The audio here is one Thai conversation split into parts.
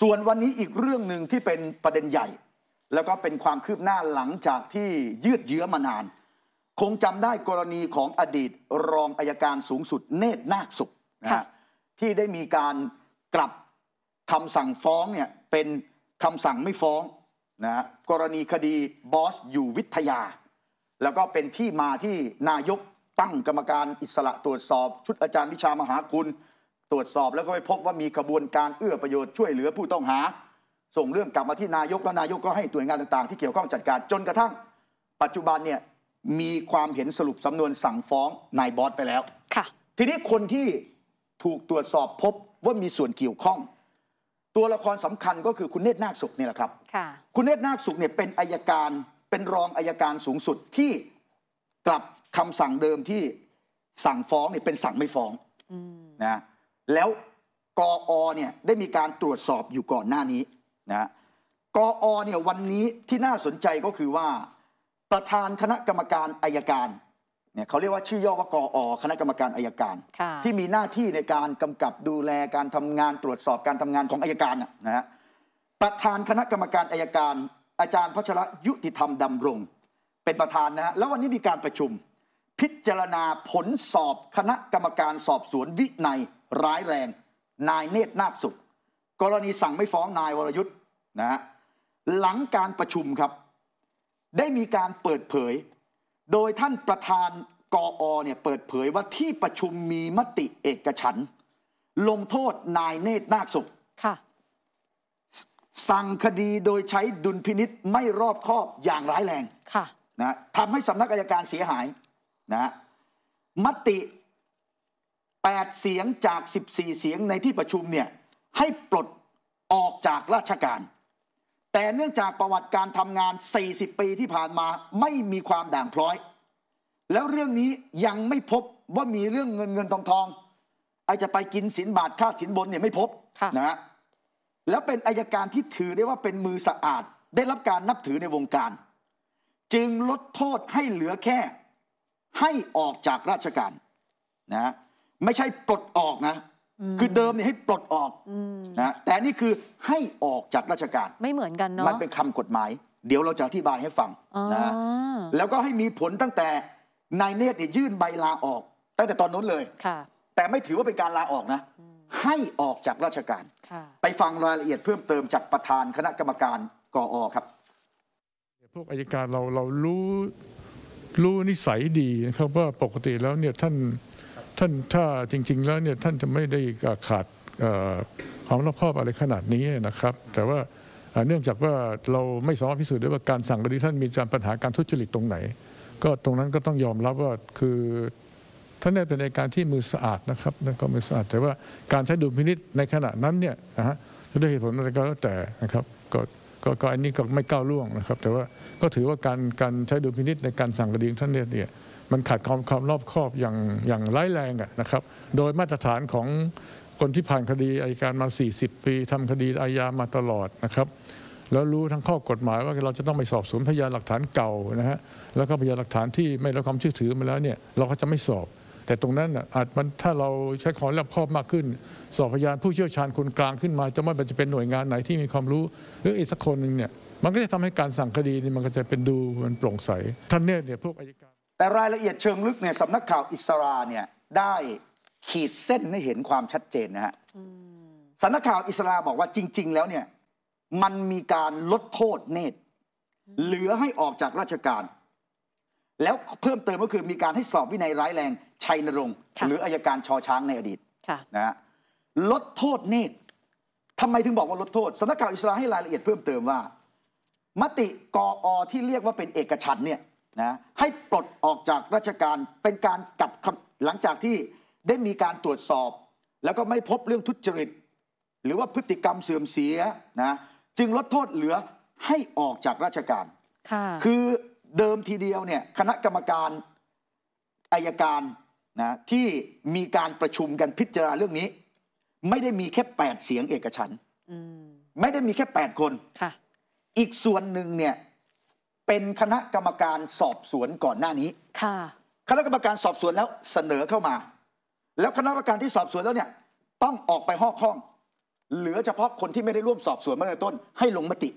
ส่วนวันนี้อีกเรื่องหนึ่งที่เป็นประเด็นใหญ่ แล้วก็เป็นความคืบหน้าหลังจากที่ยืดเยื้อมานาน คงจำได้กรณีของอดีตรองอายการสูงสุดเนตรนาคสุขนะที่ได้มีการกลับคำสั่งฟ้องเนี่ยเป็นคำสั่งไม่ฟ้องนะกรณีคดีบอส อยู่วิทยา แล้วก็เป็นที่มาที่นายกตั้งกรรมการอิสระตรวจสอบ ชุดอาจารย์วิชามหาคุณตรวจสอบแล้วก็ไปพบว่ามีกระบวนการเอื้อประโยชน์ช่วยเหลือผู้ต้องหา ส่งเรื่องกลับมาที่นายกแล้วนายกก็ให้ตัวงานต่างๆ ที่เกี่ยวข้องจัดการจนกระทั่งปัจจุบันเนี่ยมีความเห็นสรุปสำนวนสั่งฟ้องนายบอสไปแล้ว ค่ะ ทีนี้คนที่ถูกตรวจสอบพบว่ามีส่วนเกี่ยวข้อง ตัวละครสำคัญก็คือคุณเนตรนาคสุขนี่แหละครับค่ะคุณเนตรนาคสุขเนี่ยเป็นอายการเป็นรองอายการสูงสุดที่กลับคำสั่งเดิมที่สั่งฟ้องเนี่ยเป็นสั่งไม่ฟ้องนะแล้วกอเนี่ยได้มีการตรวจสอบอยู่ก่อนหน้านี้นะกอเนี่ยวันนี้ที่น่าสนใจก็คือว่า ประธานคณะกรรมการอายการเนี่ยเขาเรียกว่าชื่อย่อว่ากอคณะกรรมการอายการ ที่มีหน้าที่ในการกำกับดูแลการทำงานตรวจสอบการทำงานของอายการนะฮะประธานคณะกรรมการอายการ อาจารย์พัชระยุติธรรมดำรง เป็นประธานนะฮะแล้ววันนี้มีการประชุมพิจารณาผลสอบคณะกรรมการสอบสวนวินัยร้ายแรง นายเนตรนาคสุขกรณีสั่งไม่ฟ้องนายวรยุทธ์นะฮะหลังการประชุมครับได้มีการเปิดเผย โดยท่านประธานกออเนี่ยเปิดเผยว่าที่ประชุมมีมติเอกฉันลงโทษนายเนตรนาคสุขค่ะสั่งคดีโดยใช้ดุลพินิษไม่รอบคอบอย่างร้ายแรงค่ะนะทำให้สำนักอายการเสียหายนะมติ 8 เสียงจาก 14 เสียงในที่ประชุมเนี่ยให้ปลดออกจากราชการ แต่เนื่องจากประวัติการทำงาน 40 ปีที่ผ่านมาไม่มีความด่างพร้อย แล้วเรื่องนี้ยังไม่พบว่ามีเรื่องเงินเงินทองทองไอจะไปกินสินบาทค่าสินบนเนี่ยไม่พบะนะฮะแล้วเป็นอายการที่ถือได้ว่าเป็นมือสะอาดได้รับการนับถือในวงการ จึงลดโทษให้เหลือแค่ให้ออกจากราชการนะไม่ใช่ปลดออกนะ คือเดิมเนี่ยให้ปลดออกนะแต่นี่คือให้ออกจากราชการไม่เหมือนกันเนาะมันเป็นคำกฎหมาย เดี๋ยวเราจะอธิบายให้ฟังนะแล้วก็ให้มีผลตั้งแต่นายเนตรเนี่ยยื่นใบลาออกตั้งแต่ตอนนู้นเลยค่ะ แต่ไม่ถือว่าเป็นการลาออกนะ ให้ออกจากราชการไปฟังรายละเอียดเพิ่มเติมจากประธานคณะกรรมการกออครับพวกอายการเราเรารู้รู้นิสัยดีนะครับว่าปกติแล้วเนี่ยท่านท่านถ้าจริงๆแล้วเนี่ยท่านจะไม่ได้ขาดความรอบคอบอะไรขนาดนี้นะครับ แต่ว่าเนื่องจากว่าเราไม่สามารถพิสูจน์ได้ว่าการสั่งคดีท่านมีการปัญหาการทุจริตตรงไหน ก็ตรงนั้นก็ต้องยอมรับว่าคือ ท่านได้เป็นในการที่มือสะอาดนะครับนั่นก็มือสะอาด แต่ว่าการใช้ดุลพินิษในขณะนั้นเนี่ยนะฮะด้วยเหตุผลอะไรก็แล้วแต่นะครับก็ก็อันนี้ก็ไม่ก้าวล่วงนะครับแต่ว่าก็ถือว่าการการใช้ดุลพินิษในการสั่งคดีท่านเนี่ยเนี่ยมันขาดความความรอบคอบอย่างอย่างร้ายแรงนะครับโดยมาตรฐานของคนที่ผ่านคดีอายการมา 40 ปี ทำคดีอาญามาตลอดนะครับแล้วรู้ทั้งข้อกฎหมายว่าเราจะต้องไปสอบสวนพยานหลักฐานเก่านะฮะแล้วก็พยานหลักฐานที่ไม่รับความเชื่อถือมาแล้วเนี่ยเราก็จะไม่สอบแต่ตรงนั้นอาจมันถ้าเราใช้ความรับชอบมากขึ้น สอบพยานผู้เชี่ยวชาญคนกลางขึ้นมา จะไม่ป็นจะเป็นหน่วยงานไหนที่มีความรู้ หรืออีกสักคนหนึ่งเนี่ย มันก็จะทำให้การสั่งคดีนี่มันก็จะเป็นดูมันโปร่งใส ท่านเนี่ยเนี่ยพวกอายการ แต่รายละเอียดเชิงลึกเนี่ยสำนักข่าวอิสราเนี่ยได้ขีดเส้นให้เห็นความชัดเจนนะฮะสำนักข่าวอิสราบอกว่าจริง ๆ แล้วเนี่ยมันมีการลดโทษเนตรเหลือให้ออกจากราชการ แล้วเพิ่มเติมก็คือมีการให้สอบวินัยร้ายแรงชัยนรงค์หรืออายการชอช้างในอดีตนะฮะลดโทษเนรทำไมถึงบอกว่าลดโทษสำนักข่าวอิสราให้รายละเอียดเพิ่มเติมว่ามติกออที่เรียกว่าเป็นเอกฉันเนี่ยนะให้ปลดออกจากราชการเป็นการกลับหลังจากที่ได้มีการตรวจสอบแล้วก็ไม่พบเรื่องทุจริตหรือว่าพฤติกรรมเสื่อมเสียนะจึงลดโทษเหลือให้ออกจากราชการคือเดิมทีเดียวเนี่ยคณะกรรมการอายการนะที่มีการประชุมกันพิจารณาเรื่องนี้ ไม่ได้มีแค่ 8 เสียงเอกฉันไม่ได้มีแค่ 8 คนค่ะอีกส่วนหนึ่งเนี่ยเป็นคณะกรรมการสอบสวนก่อนหน้านี้ค่ะคณะกรรมการสอบสวนแล้วเสนอเข้ามา แล้วคณะกรรมการที่สอบสวนแล้วเนี่ยต้องออกไปห้องห้อง เหลือเฉพาะคนที่ไม่ได้ร่วมสอบสวนมาในต้นให้ลงมติ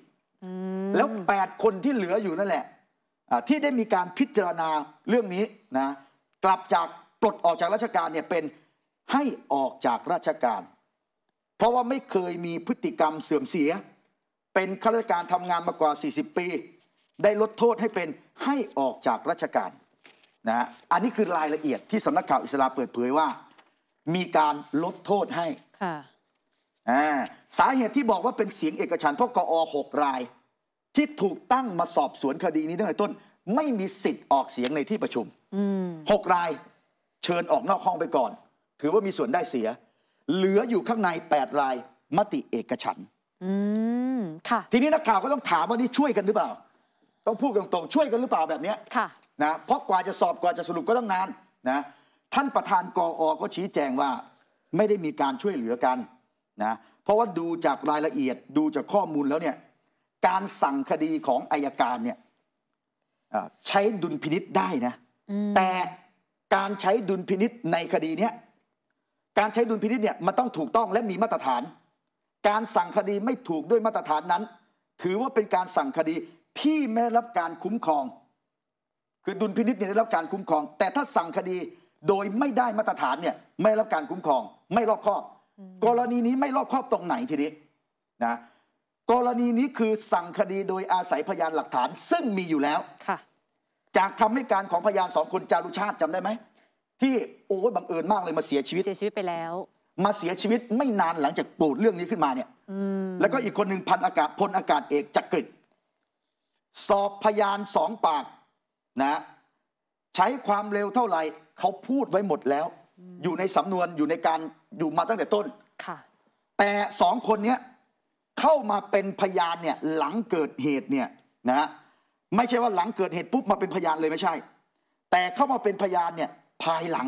แล้ว8คนที่เหลืออยู่นั่นแหละที่ได้มีการพิจารณาเรื่องนี้นะกลับจากปลดออกจากราชการเนี่ยเป็นให้ออกจากราชการ เพราะว่าไม่เคยมีพฤติกรรมเสื่อมเสีย เป็นข้าราชการทำงานมากว่า 40 ปี ได้ลดโทษให้เป็นให้ออกจากราชการนะอันนี้คือรายละเอียดที่สำนักข่าวอิสลาเปิดเผยว่า มีการลดโทษให้สาเหตุที่บอกว่าเป็นเสียงเอกฉันเพราะกอหกราย ที่ถูกตั้งมาสอบสวนคดีนี้ตั้งแต่ต้น ไม่มีสิทธิ์ออกเสียงในที่ประชุมหกรายเชิญออกนอกห้องไปก่อน ถือว่ามีส่วนได้เสีย เหลืออยู่ข้างใน8รายมติเอกฉันค่ะ ทีนี้นักข่าวก็ต้องถามว่านี่ช่วยกันหรือเปล่า ต้องพูดตรงๆ ช่วยกันหรือเปล่าแบบนี้ค่ะ นะ เพราะกว่าจะสอบกว่าจะสรุปก็ต้องนานนะ ท่านประธานกออก็ชี้แจงว่า ไม่ได้มีการช่วยเหลือกันนะ เพราะว่าดูจากรายละเอียดดูจากข้อมูลแล้วเนี่ย การสั่งคดีของอายการเนี่ยใช้ดุลพินิษได้นะ แต่การใช้ดุลพินิษในคดีนี้การใช้ดุลพินิษเนี่ยมันต้องถูกต้องและมีมาตรฐาน การสั่งคดีไม่ถูกด้วยมาตรฐานนั้น ถือว่าเป็นการสั่งคดีที่ไม่ได้รับการคุ้มครอง คือดุลพินิษเนี่ยได้รับการคุ้มครอง แต่ถ้าสั่งคดีโดยไม่ได้มาตรฐานเนี่ยไม่รับการคุ้มครอง ไม่รอบครอบ กรณีนี้ไม่รอบครอบตรงไหนทีนี้นะกรณีนี้คือสั่งคดีโดยอาศัยพยานหลักฐานซึ่งมีอยู่แล้วจากคาให้การของพยานสองคน จารุชาติจำได้ไหม ที่โอ้ยบังเอิญมากเลยมาเสียชีวิต เสียชีวิตไปแล้ว มาเสียชีวิตไม่นานหลังจากปูดเรื่องนี้ขึ้นมาเนี่ยแล้วก็อีกคนหนึ่งพันอากาศพลอากาศเอกจักริดสอบพยานสองปากนะ ใช้ความเร็วเท่าไหร่ เขาพูดไว้หมดแล้ว อยู่ในสำนวนอยู่ในการอยู่มาตั้งแต่ต้นค่ะแต่สองคนเนี้ยเข้ามาเป็นพยานเนี่ยหลังเกิดเหตุเนี่ยนะไม่ใช่ว่าหลังเกิดเหตุปุ๊บมาเป็นพยานเลยไม่ใช่ แต่เข้ามาเป็นพยานเนี่ยภายหลัง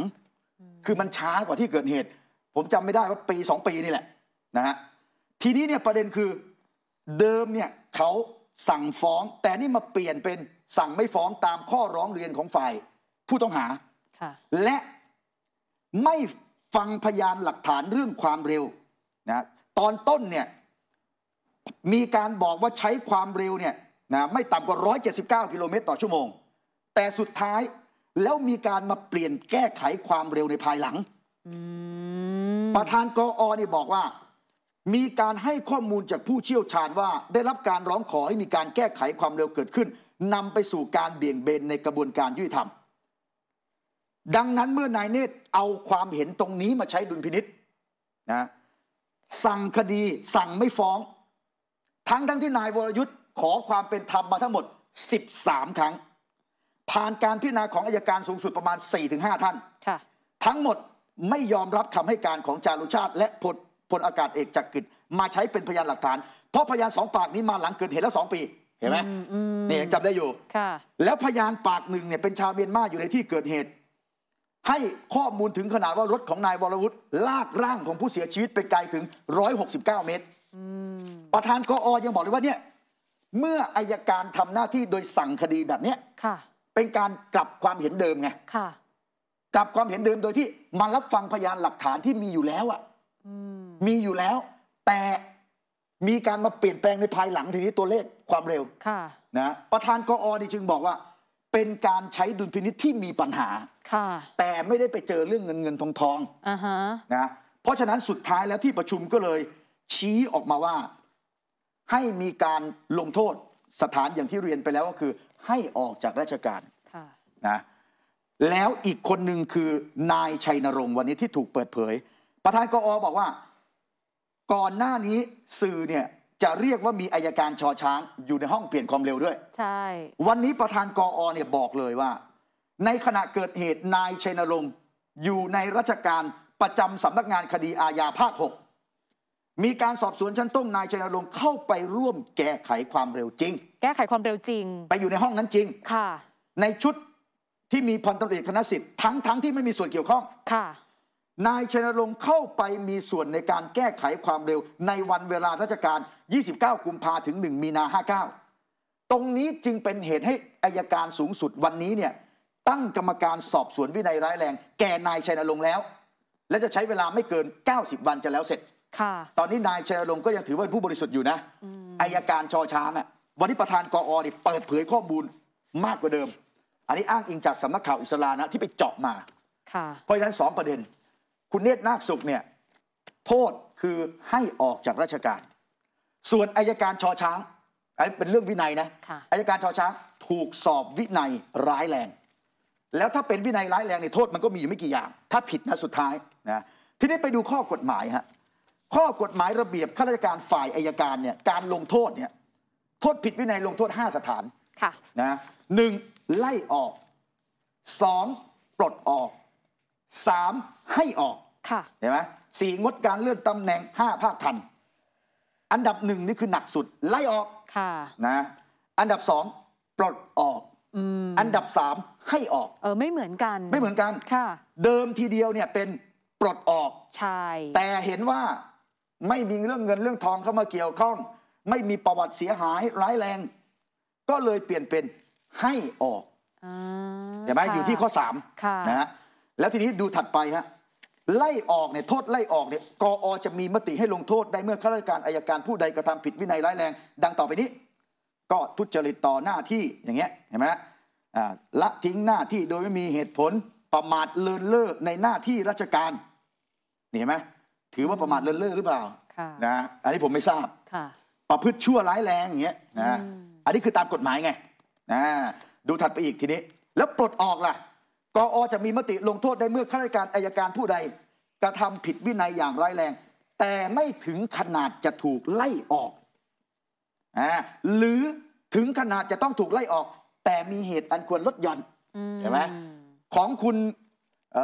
คือมันช้ากว่าที่เกิดเหตุ ผมจำไม่ได้ว่าปีสองปีนี่แหละนะฮะทีนี้เนี่ยประเด็นคือเดิมเนี่ยเขาสั่งฟ้องแต่นี่มาเปลี่ยนเป็นสั่งไม่ฟ้องตามข้อร้องเรียนของฝ่ายผู้ต้องหาและไม่ฟังพยานหลักฐานเรื่องความเร็วนะตอนต้นเนี่ยมีการบอกว่าใช้ความเร็วเนี่ยนะไม่ต่ำกว่า 179กิโลเมตรต่อชั่วโมงแต่สุดท้ายแล้วมีการมาเปลี่ยนแก้ไขความเร็วในภายหลังประธานกออนี่บอกว่า มีการให้ข้อมูลจากผู้เชี่ยวชาญว่า ได้รับการร้องขอให้มีการแก้ไขความเร็วเกิดขึ้นนำไปสู่การเบี่ยงเบนในกระบวนการยุติธรรม ดังนั้นเมื่อนายเนตรเอาความเห็นตรงนี้มาใช้ดุลพินิษนะสั่งคดีสั่งไม่ฟ้อง ทั้งทั้งที่นายวรยุทธขอความเป็นธรรมมาทั้งหมด 13 ครั้ง ผ่านการพิจารณาของอายการสูงสุดประมาณ 4-5 ท่านทั้งหมดไม่ยอมรับคำให้การของจารุชาติ และพลพลอากาศเอกจักริดมาใช้เป็นพยานหลักฐาน เพราะพยานสองปากนี้มาหลังเกิดเหตุแล้วสองปี เห็นไหมนี่ยังจำได้อยู่ แล้วพยานปากหนึ่งเนี่ยเป็นชาวเมียนมาอยู่ในที่เกิดเหตุ ให้ข้อมูลถึงขนาดว่ารถของนายวรวุฒิลากร่างของผู้เสียชีวิตไปไกลถึง 169 เมตรประธานกออยังบอกเลยว่าเนี่ยเมื่ออายการทำหน้าที่โดยสั่งคดีแบบเนี้ยค่ะเป็นการกลับความเห็นเดิมไงค่ะกลับความเห็นเดิมโดยที่มารับฟังพยานหลักฐานที่มีอยู่แล้วอ่ะมีอยู่แล้ว แต่มีการมาเปลี่ยนแปลงในภายหลังทีนี้ตัวเลขความเร็วค่ะนะประธานกออนี่จึงบอกว่า เป็นการใช้ดุลพินิษที่มีปัญหาค่ะแต่ไม่ได้ไปเจอเรื่องเงินเงินทองทองอ่าฮะนะเพราะฉะนั้นสุดท้ายแล้วที่ประชุมก็เลย ชี้ออกมาว่าให้มีการลงโทษสถานอย่างที่เรียนไปแล้วก็คือ ให้ออกจากราชการนะแล้วอีกคนหนึ่งคือนายชัยนรงค์วันนี้ที่ถูกเปิดเผย ประธานกอบอกว่าก่อนหน้านี้สื่อเนี่ยจะเรียกว่ามีอายการชอช้างอยู่ในห้องเปลี่ยนความเร็วด้วยใช่วันนี้ประธานกออเนี่ยบอกเลยว่า ในขณะเกิดเหตุนายชัยนรงค์อยู่ในราชการประจำสำนักงานคดีอาญาภาคหกมีการสอบสวนชั้นต้นนายชัยนรงค์เข้าไปร่วมแก้ไขความเร็วจริง แก้ไขความเร็วจริง ไปอยู่ในห้องนั้นจริง ค่ะในชุดที่มีพันตำรวจเอกธนสิทธิ์ทั้งทั้ง ที่ไม่มีส่วนเกี่ยวข้องค่ะ นายชัยนรงค์เข้าไปมีส่วนในการแก้ไขความเร็วในวันเวลาราชการ 29กุมภาถึง 1มีนา59ตรงนี้จึงเป็นเหตุให้อายการสูงสุดวันนี้เนี่ยตั้งกรรมการสอบสวนวินัยร้ายแรง แก่นายชัยนรงค์แล้ว และจะใช้เวลาไม่เกิน 90 วันจะแล้วเสร็จตอนนี้นายชัยลง ก็ยังถือว่าเป็นผู้บริสุทธิ์อยู่นะอายการชอช้างอ่ะวันนี้ประธานกออีเปิดเผยข้อมูลมากกว่าเดิม อันนี้อ้างอิงจากสำนักข่าวอิสลานะที่ไปเจาะมาเพราะฉะนั้นสองประเด็น คุณเนตรนาคสุขเนี่ยโทษคือให้ออกจากราชการ ส่วนอายการชอช้างอันนี้เป็นเรื่องวินัยนะอายการชอช้างถูกสอบวินัยร้ายแรง แล้วถ้าเป็นวินัยร้ายแรงเนี่ยโทษมันก็มีอยู่ไม่กี่อย่างถ้าผิดนะสุดท้ายนะทีนี้ไปดูข้อกฎหมายฮะข้อกฎหมายระเบียบข้าราชการฝ่ายอายการเนี่ยการลงโทษเนี่ยโทษผิดวินัยลงโทษ 5 สถานค่ะนะหนึ่งไล่ออก 2. ปลดออก 3. ให้ออกค่ะเห็นไหมสี่งดการเลื่อนตำแหน่ง5ภาคทัน อันดับหนึ่งนี่คือหนักสุด ไล่ออกค่ะนะอันดับสองปลดออกอันดับสามให้ออกเออไม่เหมือนกันไม่เหมือนกันค่ะเดิมทีเดียวเนี่ยเป็นปลดออกใช่แต่เห็นว่าไม่มีเรื่องเงินเรื่องทองเข้ามาเกี่ยวข้อง ไม่มีประวัติเสียหายร้ายแรง ก็เลยเปลี่ยนเป็นให้ออกเห็นไหมอยู่ที่ข้อสามนะฮะแล้วทีนี้ดูถัดไปฮะไล่ออกเนี่ยโทษไล่ออกเนี่ยกออจะมีมติให้ลงโทษ ได้เมื่อข้าราชการอายการผู้ใดกระทำผิดวินัยร้ายแรง ดังต่อไปนี้ก็ทุจริตต่อหน้าที่อย่างเงี้ยเห็นไหมละทิ้งหน้าที่โดยไม่มีเหตุผลประมาทเลินเล่อในหน้าที่ราชการเห็นไหมถือว่าประมาทเลินเล่อหรือเปล่าะนะ อันนี้ผมไม่ทราบประพฤติชั่วร้ายแรงอย่างเงี้ยนะ อันนี้คือตามกฎหมายไง นะ ดูถัดไปอีกทีนี้ แล้วปลดออกล่ะ กออจะมีมติลงโทษได้เมื่อข้าราชการอายการผู้ใดกระทำผิดวินัยอย่างร้ายแรง แต่ไม่ถึงขนาดจะถูกไล่ออก นะ หรือถึงขนาดจะต้องถูกไล่ออก แต่มีเหตุอันควรลดหย่อนใช่ไหมของคุณ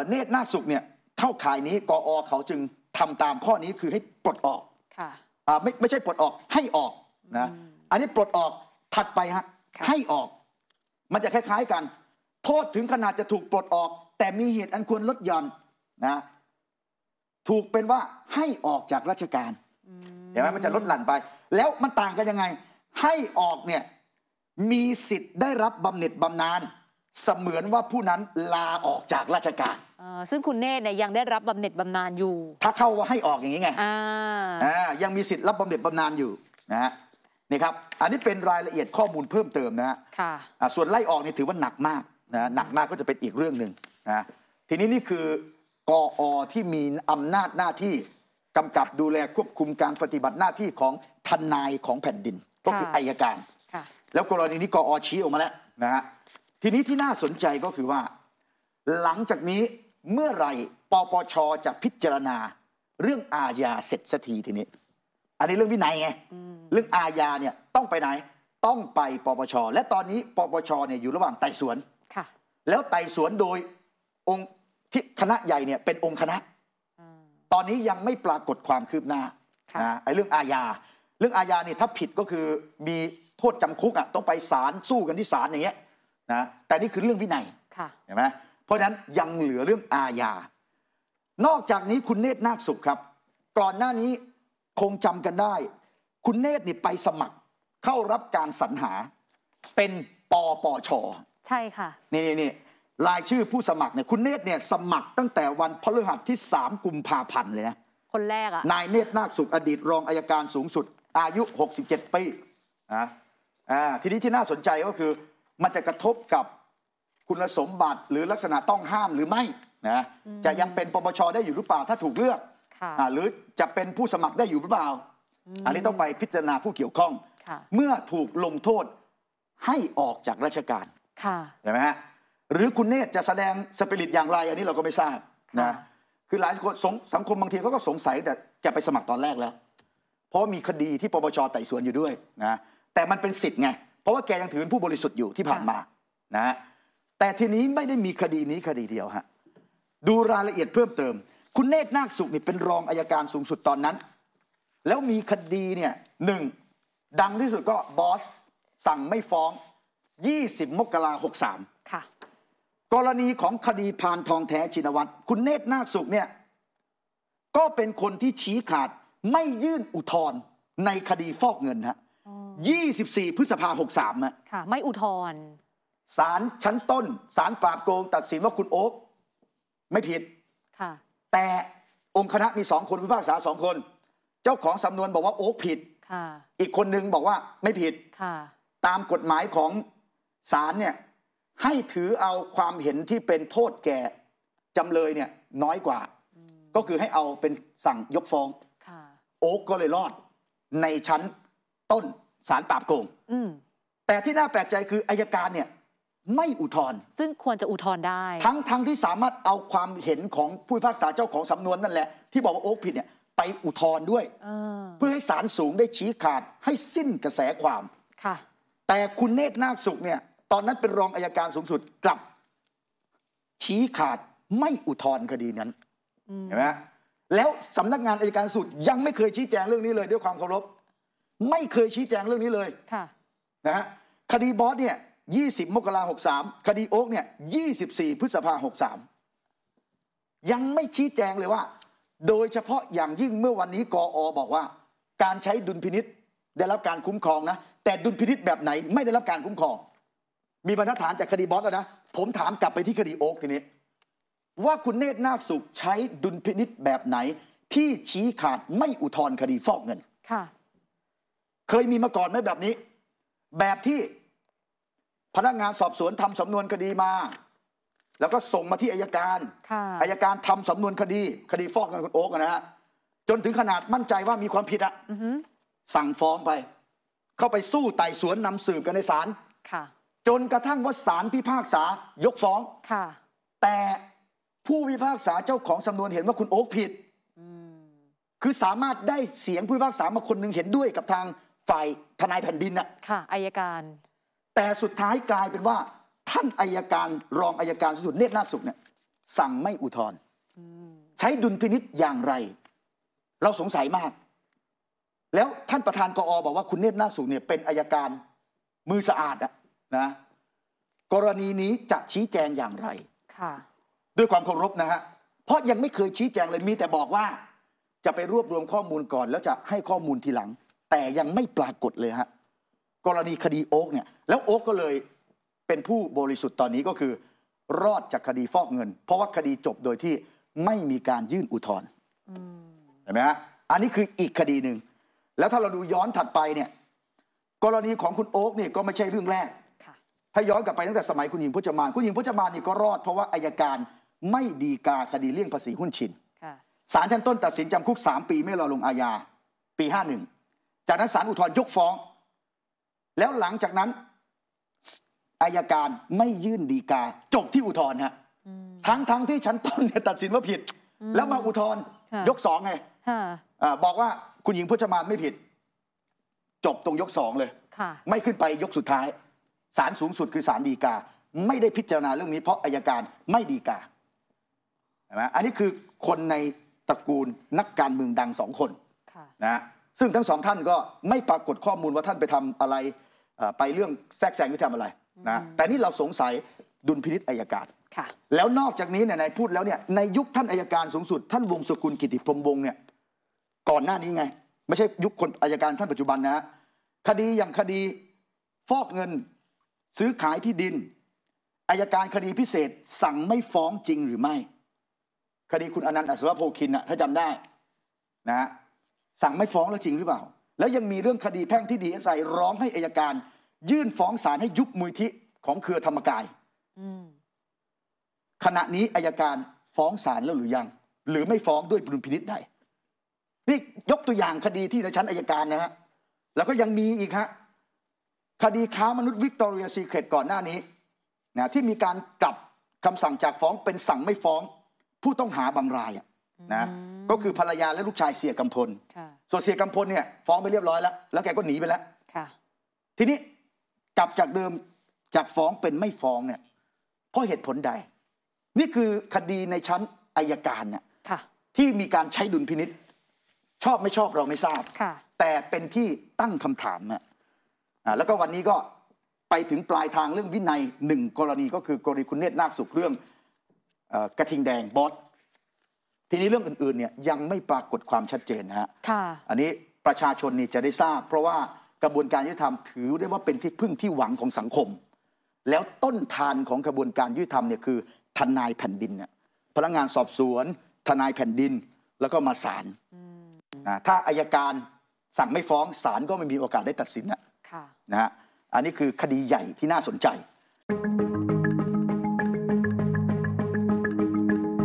เนตรนาคสุขเนี่ยเข้าข่ายนี้ กออเขาจึงทำตามข้อนี้คือให้ปลดออก ค่ะไม่ไม่ใช่ปลดออกให้ออกนะ อันนี้ปลดออกถัดไปฮะให้ออกมันจะคล้าย ๆ กันโทษถึงขนาดจะถูกปลดออก แต่มีเหตุอันควรลดหย่อนนะถูกเป็นว่าให้ออกจากราชการเห็นไหมมันจะลดหลั่นไป แล้วมันต่างกันยังไงให้ออกเนี่ยมีสิทธิ์ได้รับบำเหน็จบำนาญเสมือนว่าผู้นั้นลาออกจากราชการซึ่งคุณเนธเนี่ยยังได้รับบำเหน็จบำนาญอยู่ ถ้าเข้าว่าให้ออกอย่างนี้ไงอ่ายังมีสิทธิ์รับบำเหน็จบำนาญอยู่นะฮะนี่ครับ อันนี้เป็นรายละเอียดข้อมูลเพิ่มเติมนะฮะส่วนไล่ออกนี่ถือว่าหนักมากนะ หนักมากก็จะเป็นอีกเรื่องหนึ่งนะ ทีนี้นี่คือกออที่มีอำนาจหน้าที่กำกับดูแลควบคุมการปฏิบัติหน้าที่ของทนายของแผ่นดินก็คืออายการ แล้วกรณีนี้กอชี้ออกมาแล้วนะฮะ ทีนี้ที่น่าสนใจก็คือว่า หลังจากนี้เมื่อไรปปชจะพิจารณาเรื่องอาญาเสร็จสักทีทีนี้ อันนี้เรื่องวินัยไงเรื่องอาญาเนี่ยต้องไปไหนต้องไปปปชและตอนนี้ปปชเนี่ยอยู่ระหว่างไต่สวนค่ะ แล้วไต่สวนโดยองค์ที่คณะใหญ่เนี่ยเป็นองค์คณะ ตอนนี้ยังไม่ปรากฏความคืบหน้าไอ้เรื่องอาญา เรื่องอาญาเนี่ยถ้าผิดก็คือมีโทษจำคุกอ่ะต้องไปศาลสู้กันที่ศาลอย่างเงี้ยนะแต่นี่คือเรื่องวินัยเห็นไหมเพราะนั้นยังเหลือเรื่องอาญา นอกจากนี้คุณเนตรนาคสุขครับ ก่อนหน้านี้คงจำกันได้ คุณเนตรนี่ไปสมัครเข้ารับการสรรหาเป็นปปช ใช่ค่ะนี่นี่นี่รายชื่อผู้สมัครเนี่ยคุณเนตรเนี่ยสมัครตั้งแต่วันพฤหัสที่3กุมภาพันธ์เลยนะคนแรกอะนายเนตรนาคสุขอดีตรองอายการสูงสุดอายุ 67ปีนะอ่าทีนี้ที่น่าสนใจก็คือมันจะกระทบกับคุณสมบัติหรือลักษณะต้องห้ามหรือไม่นะจะยังเป็นปปชได้อยู่หรือเปล่า ถ้าถูกเลือกหรือจะเป็นผู้สมัครได้อยู่หรือเปล่าอันนี้ต้องไปพิจารณาผู้เกี่ยวข้องเมื่อถูกลงโทษให้ออกจากราชการใช่ไหมฮะหรือคุณเนตรจะแสดงสปิริตอย่างไร อันนี้เราก็ไม่ทราบนะคือหลายคนสังคมบางทีเขาก็สงสัยแต่แกไปสมัครตอนแรกแล้ว เพราะมีคดีที่ปปชไต่สวนอยู่ด้วยนะแต่มันเป็นสิทธิ์ไงเพราะว่าแกยังถือเป็นผู้บริสุทธิ์อยู่ที่ผ่านมานะแต่ทีนี้ไม่ได้มีคดีนี้คดีเดียวฮะดูรายละเอียดเพิ่มเติม คุณเนตรนาคสุขนี่เป็นรองอายการสูงสุดตอนนั้น แล้วมีคดีเนี่ยหนึ่งดังที่สุดก็บอส สั่งไม่ฟ้อง20มกราหกสามกรณีของคดีพานทองแท้ชินวัตรคุณเนตรนาคสุขเนี่ยก็เป็นคนที่ชี้ขาดไม่ยื่นอุทธรณ์ในคดีฟอกเงินฮะ24 พฤษภาหกสามนะค่ะไม่อุทธรณ์ศาลชั้นต้น ศาลปราบโกง ตัดสินว่าคุณโอ๊คไม่ผิด ค่ะ แต่องค์คณะมีสองคนผู้พิพากษาสองคน เจ้าของสำนวนบอกว่าโอ๊คผิด ค่ะ อีกคนนึงบอกว่าไม่ผิด ค่ะ ตามกฎหมายของศาลเนี่ยให้ถือเอาความเห็นที่เป็นโทษแก่จำเลยเนี่ยน้อยกว่า ก็คือให้เอาเป็นสั่งยกฟ้องโอ๊กก็เลยรอด ในชั้นต้นศาลปราบโกง แต่ที่น่าแปลกใจคืออายการเนี่ยไม่อุทธรณ์ซึ่งควรจะอุทธรณ์ได้ ทั้งทั้งที่สามารถเอาความเห็นของผู้พิพากษาเจ้าของสำนวนนั่นแหละ ที่บอกว่าโอ๊คผิดเนี่ยไปอุทธรณ์ด้วยเพื่อให้ศาลสูงได้ชี้ขาดให้สิ้นกระแสความค่ะแต่คุณเนตรนาคสุขเนี่ยตอนนั้นเป็นรองอายการสูงสุดกลับ ชี้ขาดไม่อุทธรณ์คดีนั้นเห็นไหมแล้วสำนักงานอายการสุดยังไม่เคยชี้แจงเรื่องนี้เลย ด้วยความเคารพไม่เคยชี้แจงเรื่องนี้เลยค่ะนะฮะคดีบอสเนี่ย20มกราหกสามคดีโอ๊กเนี่ย24 พฤษภาหกสามยังไม่ชี้แจงเลยว่า โดยเฉพาะอย่างยิ่งเมื่อวันนี้กออบอกว่า การใช้ดุลพินิษได้รับการคุ้มครองนะแต่ดุลพินิษแบบไหนไม่ได้รับการคุ้มครอง มีบรรทัดฐานจากคดีบอสแล้วนะผมถามกลับไปที่คดีโอ๊กทีนี้ ว่าคุณเนตรนาคสุขใช้ดุลพินิษแบบไหน ที่ชี้ขาดไม่อุทธรณ์คดีฟอกเงินค่ะเคยมีมาก่อนไหมแบบนี้แบบที่พนักงานสอบสวนทำสำนวนคดีมาแล้วก็ส่งมาที่อายการอายการทำสำนวนคดี คดีฟอกเงินคุณโอ๊กนะฮะจนถึงขนาดมั่นใจว่ามีความผิดอะสั่งฟ้องไป เข้าไปสู้ไต่สวนนำสืบกันในศาลจนกระทั่งว่าศาลพิพากษายกฟ้อง ค่ะ แต่ผู้พิพากษาเจ้าของสำนวนเห็นว่าคุณโอ๊กผิดคือสามารถได้เสียงผู้พิพากษามาคนหนึ่งเห็นด้วยกับทางฝ่ายทนายแผ่นดินอะค่ะอายการแต่ สุดท้ายกลายเป็น ว่าท่านอายการรองอายการสูงสุดเนตรนาสุดเนี่ยสั่งไม่อุทธรณ์ใช้ดุลพินิษอย่างไร เราสงสัยมาก แล้วท่านประธานกออบอกว่าคุณเนตรนาสุขเนี่ยเป็นอายการมือสะอาดอะนะกรณีนี้จะชี้แจงอย่างไรค่ะด้วยความเคารพนะฮะเพราะยังไม่เคยชี้แจงเลยมีแต่บอกว่าจะไปรวบรวมข้อมูลก่อน แล้วจะให้ข้อมูลทีหลัง แต่ยังไม่ปรากฏเลยฮะกรณีคดีโอ๊กเนี่ยแล้วโอ๊กก็เลยเป็นผู้บริสุทธิ์ตอนนี้ก็คือ รอดจากคดีฟอกเงิน เพราะว่าคดีจบโดยที่ไม่มีการยื่นอุทธรณ์เห็นไหมฮะอันนี้คืออีกคดีหนึ่งแล้วถ้าเราดูย้อนถัดไปเนี่ยกรณีของคุณโอ๊กเนี่ยก็ไม่ใช่เรื่องแรกถ้าย้อนกลับไปตั้งแต่สมัยคุณหญิงพจมานคุณหญิงพจมานนี่ก็รอด เพราะว่าอายการไม่ดีกาคดีเลี่ยงภาษีหุ้นชินศาลชั้นต้น ตัดสินจำคุก3ปีไม่รอลงอาญา ปี51จากนั้นศาลอุทธรณ์ยกฟ้อง แล้วหลังจากนั้นอายการไม่ยื่นดีกาจบที่อุทธรณ์ฮะทั้งทั้งที่ชั้นต้นเนี่ยตัดสินว่าผิด แล้วมาอุทธรณ์ยกสองไงบอกว่าคุณหญิงพจมานไม่ผิด จบตรงยกสองเลยไม่ขึ้นไปยกสุดท้ายศาลสูงสุดคือศาลดีกาไม่ได้พิจารณาเรื่องนี้ เพราะอายการไม่ดีกาใช่ไหมอันนี้คือคนในตระกูลนักการเมืองดังสองคนนะซึ่งทั้งสองท่านก็ไม่ปรากฏข้อมูลว่าท่านไปทำอะไรไปเรื่องแทรกแซงหรือทำอะไรนะแต่นี่เราสงสัยดุลพินิษอายการแล้วนอกจากนี้เนี่ยนายพูดแล้วเนี่ยในยุคท่านอายการสูงสุด ท่านวงสกุลกิติพรมวงเนี่ยก่อนหน้านี้ไงไม่ใช่ยุคคนอายการท่านปัจจุบันนะฮะคดีอย่างคดีฟอกเงินซื้อขายที่ดินอายการคดีพิเศษ สั่งไม่ฟ้องจริงหรือไม่ คดีคุณอนันต์อัศวโพคินอะถ้าจำได้นะสั่งไม่ฟ้องแล้วจริงหรือเปล่า แล้วยังมีเรื่องคดีแพ่งที่ดีเอสไอร้องให้อายการยื่นฟ้องศาลให้ยุบมูลที่ของเครือธรรมกายขณะนี้อายการฟ้องศาลแล้วหรือยัง หรือไม่ฟ้องด้วยบุญพินิษใดนี่ยกตัวอย่างคดีที่ในชั้นอายการนะฮะแล้วก็ยังมีอีกฮะคดีค้ามนุษย์ วิกตอเรียซีเครตก่อนหน้านี้นะที่มีการกลับคำสั่งจากฟ้องเป็นสั่งไม่ฟ้อง ผู้ต้องหาบางรายอะนะก็คือภรรยาและลูกชายเสียกำพลส่วนเสียกำพลเนี่ยฟ้องไปเรียบร้อยแล้วแล้วแกก็หนีไปแล้วทีนี้กลับจากเดิมจากฟ้องเป็นไม่ฟ้องเนี่ยเพราะเหตุผลใด นี่คือคดีในชั้นอายการเนี่ยที่มีการใช้ดุลพินิษชอบไม่ชอบเราไม่ทราบแต่เป็นที่ตั้งคำถามเนี่ยแล้วก็วันนี้ก็ไปถึงปลายทางเรื่องวินัยหนึ่งกรณีก็คือกรณีคุณเนตรนาคสุขเรื่องกระทิงแดงบอสทีนี้เรื่องอื่นๆเนี่ยยังไม่ปรากฏความชัดเจนนะฮะอันนี้ประชาชนนี่จะได้ทราบ เพราะว่ากระบวนการยุติธรรมถือได้ว่าเป็นที่พึ่งที่หวังของสังคม แล้วต้นทานของกระบวนการยุติธรรมเนี่ยคือทนายแผ่นดินเนี่ยพนักงานสอบสวน ทนายแผ่นดินแล้วก็มาศาลนะถ้าอายการสั่งไม่ฟ้องศาลก็ไม่มีโอกาสได้ตัดสินนะนะฮะอันนี้คือคดีใหญ่ที่น่าสนใจ